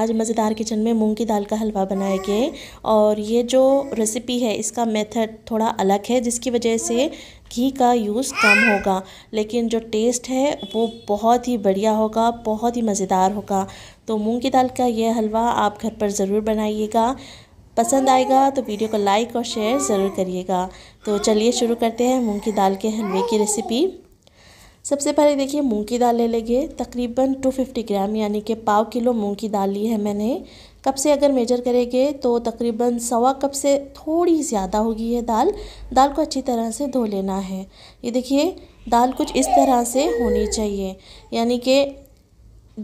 आज मज़ेदार किचन में मूंग की दाल का हलवा बनाएंगे और ये जो रेसिपी है इसका मेथड थोड़ा अलग है जिसकी वजह से घी का यूज़ कम होगा लेकिन जो टेस्ट है वो बहुत ही बढ़िया होगा बहुत ही मज़ेदार होगा तो मूंग की दाल का ये हलवा आप घर पर ज़रूर बनाइएगा पसंद आएगा तो वीडियो को लाइक और शेयर ज़रूर करिएगा तो चलिए शुरू करते हैं मूँग की दाल के हलवे की रेसिपी सबसे पहले देखिए मूंग की दाल ले लेंगे तकरीबन 250 ग्राम यानी कि पाव किलो मूंग की दाल ली है मैंने कप से अगर मेजर करेंगे तो तकरीबन सवा कप से थोड़ी ज़्यादा होगी ये दाल दाल को अच्छी तरह से धो लेना है ये देखिए दाल कुछ इस तरह से होनी चाहिए यानी कि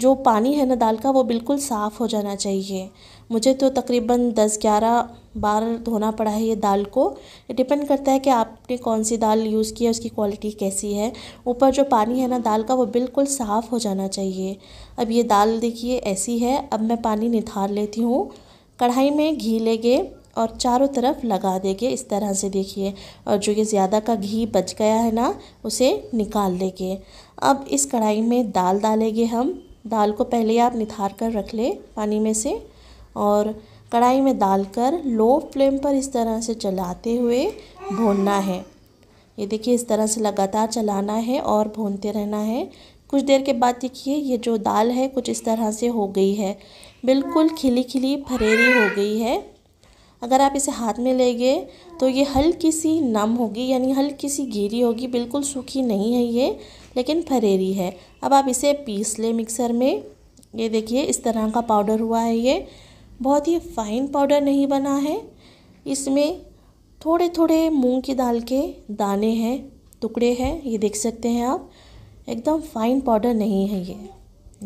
जो पानी है ना दाल का वो बिल्कुल साफ़ हो जाना चाहिए मुझे तो तकरीबन दस ग्यारह बार धोना पड़ा है ये दाल को ये डिपेंड करता है कि आपने कौन सी दाल यूज़ की है उसकी क्वालिटी कैसी है ऊपर जो पानी है ना दाल का वो बिल्कुल साफ़ हो जाना चाहिए अब ये दाल देखिए ऐसी है अब मैं पानी निथार लेती हूँ कढ़ाई में घी लेंगे और चारों तरफ लगा देंगे इस तरह से देखिए और जो ये ज़्यादा का घी बच गया है ना उसे निकाल लेंगे अब इस कढ़ाई में दाल डालेंगे हम दाल को पहले आप निथार कर रख ले पानी में से और कढ़ाई में डालकर लो फ्लेम पर इस तरह से चलाते हुए भूनना है ये देखिए इस तरह से लगातार चलाना है और भूनते रहना है कुछ देर के बाद देखिए ये जो दाल है कुछ इस तरह से हो गई है बिल्कुल खिली खिली फरेरी हो गई है अगर आप इसे हाथ में लेंगे तो ये हल्की सी नम होगी यानी हल्की सी गीरी होगी बिल्कुल सूखी नहीं है ये लेकिन फरेरी है अब आप इसे पीस लें मिक्सर में ये देखिए इस तरह का पाउडर हुआ है ये बहुत ही फाइन पाउडर नहीं बना है इसमें थोड़े थोड़े मूंग की दाल के दाने हैं टुकड़े हैं ये देख सकते हैं आप एकदम फाइन पाउडर नहीं है ये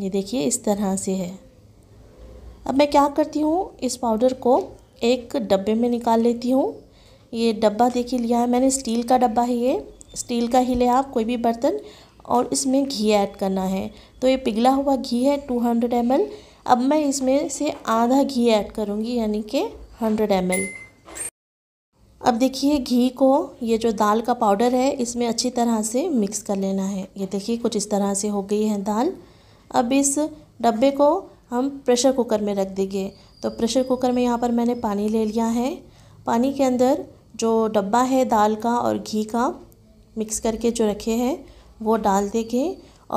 ये देखिए इस तरह से है अब मैं क्या करती हूँ इस पाउडर को एक डब्बे में निकाल लेती हूँ ये डब्बा देखिए लिया है मैंने स्टील का डब्बा है ये स्टील का ही ले आप कोई भी बर्तन और इसमें घी ऐड करना है तो ये पिघला हुआ घी है 200 हंड्रेड अब मैं इसमें से आधा घी ऐड करूँगी यानी कि 100 एम अब देखिए घी को ये जो दाल का पाउडर है इसमें अच्छी तरह से मिक्स कर लेना है ये देखिए कुछ इस तरह से हो गई है दाल अब इस डब्बे को हम प्रेशर कुकर में रख देंगे तो प्रेशर कुकर में यहाँ पर मैंने पानी ले लिया है पानी के अंदर जो डब्बा है दाल का और घी का मिक्स करके जो रखे हैं वो डाल देंगे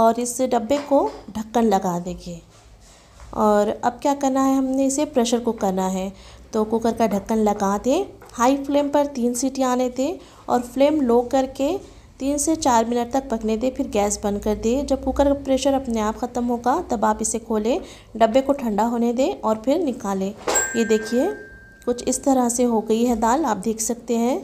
और इस डब्बे को ढक्कन लगा देंगे और अब क्या करना है हमने इसे प्रेशर कुक करना है तो कुकर का ढक्कन लगा दें हाई फ्लेम पर तीन सीटी आने दें और फ्लेम लो करके तीन से चार मिनट तक पकने दें फिर गैस बंद कर दें जब कुकर का प्रेशर अपने आप ख़त्म होगा तब आप इसे खोलें डब्बे को ठंडा होने दें और फिर निकालें ये देखिए कुछ इस तरह से हो गई है दाल आप देख सकते हैं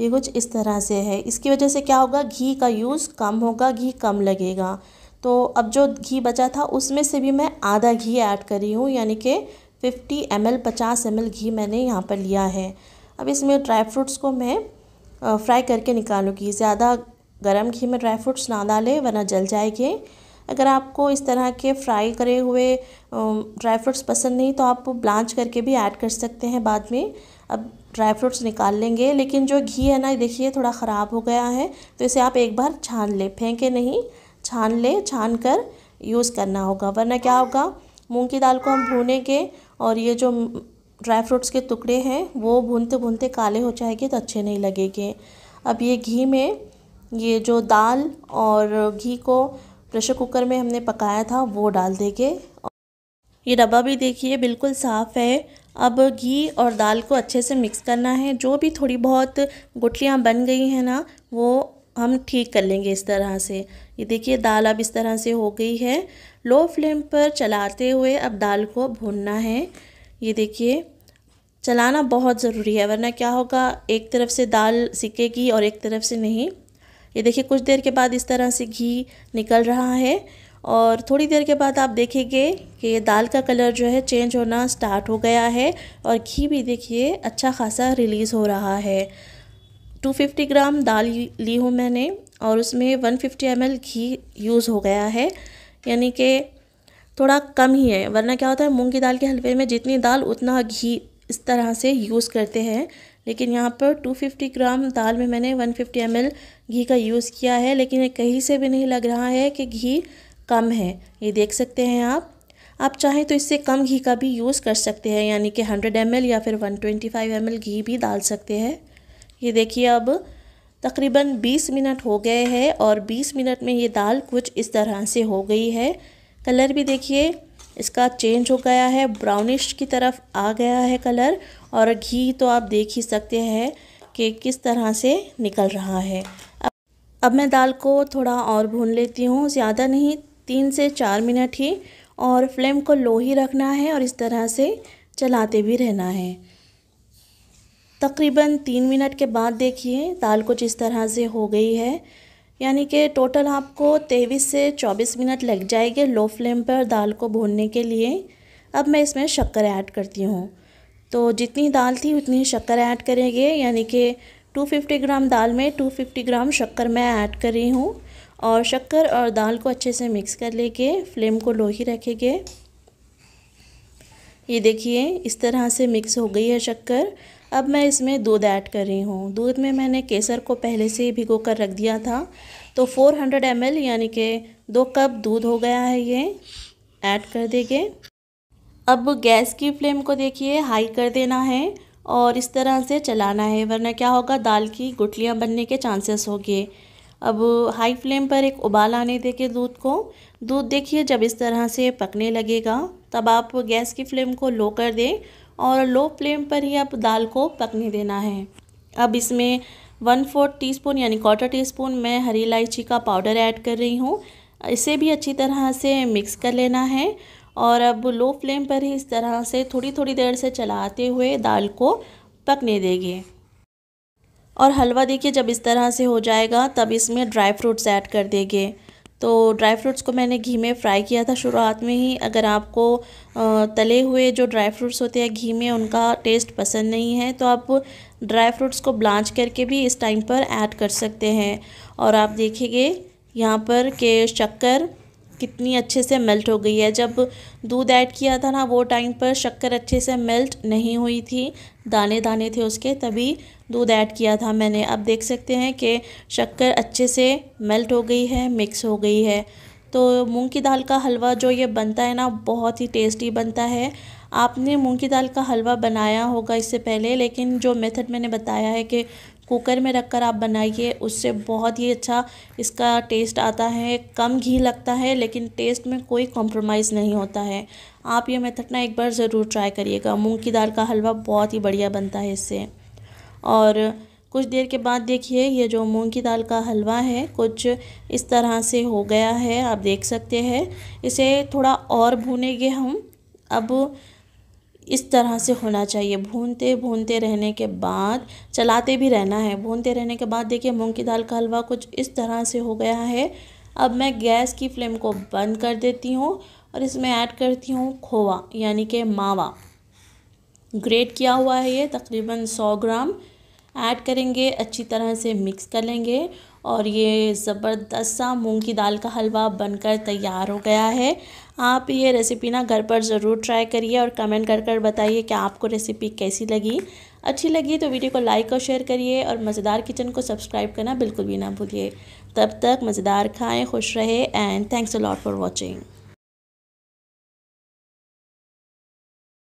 ये कुछ इस तरह से है इसकी वजह से क्या होगा घी का यूज़ कम होगा घी कम लगेगा तो अब जो घी बचा था उसमें से भी मैं आधा घी ऐड करी हूँ यानी कि 50 एम एल पचास एम घी मैंने यहाँ पर लिया है अब इसमें ड्राई फ्रूट्स को मैं फ्राई करके निकालूँगी ज़्यादा गर्म घी में ड्राई फ्रूट्स ना डालें वरना जल जाएंगे अगर आपको इस तरह के फ्राई करे हुए ड्राई फ्रूट्स पसंद नहीं तो आप ब्लांच करके भी ऐड कर सकते हैं बाद में अब ड्राई फ्रूट्स निकाल लेंगे लेकिन जो घी है ना देखिए थोड़ा ख़राब हो गया है तो इसे आप एक बार छान लें फेंके नहीं छान ले छान कर यूज़ करना होगा वरना क्या होगा मूंग की दाल को हम भूनेंगे और ये जो ड्राई फ्रूट्स के टुकड़े हैं वो भूनते भूनते काले हो जाएंगे तो अच्छे नहीं लगेंगे अब ये घी में ये जो दाल और घी को प्रेशर कुकर में हमने पकाया था वो डाल देंगे ये डब्बा भी देखिए बिल्कुल साफ़ है अब घी और दाल को अच्छे से मिक्स करना है जो भी थोड़ी बहुत गुटलियाँ बन गई हैं ना वो हम ठीक कर लेंगे इस तरह से ये देखिए दाल अब इस तरह से हो गई है लो फ्लेम पर चलाते हुए अब दाल को भूनना है ये देखिए चलाना बहुत ज़रूरी है वरना क्या होगा एक तरफ से दाल सिकेगी और एक तरफ से नहीं ये देखिए कुछ देर के बाद इस तरह से घी निकल रहा है और थोड़ी देर के बाद आप देखेंगे कि ये दाल का कलर जो है चेंज होना स्टार्ट हो गया है और घी भी देखिए अच्छा खासा रिलीज़ हो रहा है 250 ग्राम दाल ली हूँ मैंने और उसमें 150 फिफ्टी घी यूज़ हो गया है यानी कि थोड़ा कम ही है वरना क्या होता है मूंग की दाल के हलवे में जितनी दाल उतना घी इस तरह से यूज़ करते हैं लेकिन यहाँ पर 250 ग्राम दाल में मैंने 150 फिफ्टी घी का यूज़ किया है लेकिन कहीं से भी नहीं लग रहा है कि घी कम है ये देख सकते हैं आप आप चाहें तो इससे कम घी का भी यूज़ कर सकते हैं यानी कि 100 एम या फिर 125 ट्वेंटी घी भी डाल सकते हैं ये देखिए अब तकरीबन 20 मिनट हो गए हैं और 20 मिनट में ये दाल कुछ इस तरह से हो गई है कलर भी देखिए इसका चेंज हो गया है ब्राउनिश की तरफ आ गया है कलर और घी तो आप देख ही सकते हैं कि किस तरह से निकल रहा है अब अब मैं दाल को थोड़ा और भून लेती हूँ ज़्यादा नहीं तीन से चार मिनट ही और फ्लेम को लो ही रखना है और इस तरह से चलाते भी रहना है तकरीबन तीन मिनट के बाद देखिए दाल कुछ इस तरह से हो गई है यानी कि टोटल आपको तेईस से चौबीस मिनट लग जाएंगे लो फ्लेम पर दाल को भूनने के लिए अब मैं इसमें शक्कर ऐड करती हूँ तो जितनी दाल थी उतनी शक्कर ऐड करेंगे यानी कि 250 ग्राम दाल में 250 ग्राम शक्कर मैं ऐड कर रही हूँ और शक्कर और दाल को अच्छे से मिक्स कर लेंगे फ्लेम को लो ही रखेंगे ये देखिए इस तरह से मिक्स हो गई है शक्कर अब मैं इसमें दूध ऐड कर रही हूँ दूध में मैंने केसर को पहले से ही भिगो कर रख दिया था तो 400 हंड्रेड यानी कि दो कप दूध हो गया है ये ऐड कर देंगे अब गैस की फ्लेम को देखिए हाई कर देना है और इस तरह से चलाना है वरना क्या होगा दाल की गुटलियाँ बनने के चांसेस होंगे अब हाई फ्लेम पर एक उबाल आने देके दूध को दूध देखिए जब इस तरह से पकने लगेगा तब आप गैस की फ्लेम को लो कर दें और लो फ्लेम पर ही आप दाल को पकने देना है अब इसमें वन फोर्थ टी स्पून यानी क्वार्टर टी स्पून मैं हरी इलायची का पाउडर ऐड कर रही हूँ इसे भी अच्छी तरह से मिक्स कर लेना है और अब लो फ्लेम पर ही इस तरह से थोड़ी थोड़ी देर से चलाते हुए दाल को पकने देंगे और हलवा देखिए जब इस तरह से हो जाएगा तब इसमें ड्राई फ्रूट्स ऐड कर देंगे तो ड्राई फ्रूट्स को मैंने घी में फ्राई किया था शुरुआत में ही अगर आपको तले हुए जो ड्राई फ्रूट्स होते हैं घी में उनका टेस्ट पसंद नहीं है तो आप ड्राई फ्रूट्स को ब्लांच करके भी इस टाइम पर ऐड कर सकते हैं और आप देखेंगे यहाँ पर के शक्कर कितनी अच्छे से मेल्ट हो गई है जब दूध ऐड किया था ना वो टाइम पर शक्कर अच्छे से मेल्ट नहीं हुई थी दाने दाने थे उसके तभी दूध ऐड किया था मैंने अब देख सकते हैं कि शक्कर अच्छे से मेल्ट हो गई है मिक्स हो गई है तो मूंग की दाल का हलवा जो ये बनता है ना बहुत ही टेस्टी बनता है आपने मूंग की दाल का हलवा बनाया होगा इससे पहले लेकिन जो मेथड मैंने बताया है कि कुकर में रख कर आप बनाइए उससे बहुत ही अच्छा इसका टेस्ट आता है कम घी लगता है लेकिन टेस्ट में कोई कॉम्प्रोमाइज़ नहीं होता है आप ये मेथड ना एक बार ज़रूर ट्राई करिएगा मूंग की दाल का हलवा बहुत ही बढ़िया बनता है इससे और कुछ देर के बाद देखिए ये जो मूंग की दाल का हलवा है कुछ इस तरह से हो गया है आप देख सकते हैं इसे थोड़ा और भूनेंगे हम अब इस तरह से होना चाहिए भूनते भूनते रहने के बाद चलाते भी रहना है भूनते रहने के बाद देखिए मूंग की दाल का हलवा कुछ इस तरह से हो गया है अब मैं गैस की फ्लेम को बंद कर देती हूँ और इसमें ऐड करती हूँ खोवा यानी कि मावा ग्रेट किया हुआ है ये तकरीबन सौ ग्राम ऐड करेंगे अच्छी तरह से मिक्स कर लेंगे और ये ज़बरदस्त सा मूँग की दाल का हलवा बनकर तैयार हो गया है आप ये रेसिपी ना घर पर ज़रूर ट्राई करिए और कमेंट कर कर बताइए कि आपको रेसिपी कैसी लगी अच्छी लगी तो वीडियो को लाइक और शेयर करिए और मज़ेदार किचन को सब्सक्राइब करना बिल्कुल भी ना भूलिए तब तक मज़ेदार खाएँ खुश रहे and thanks a lot for watching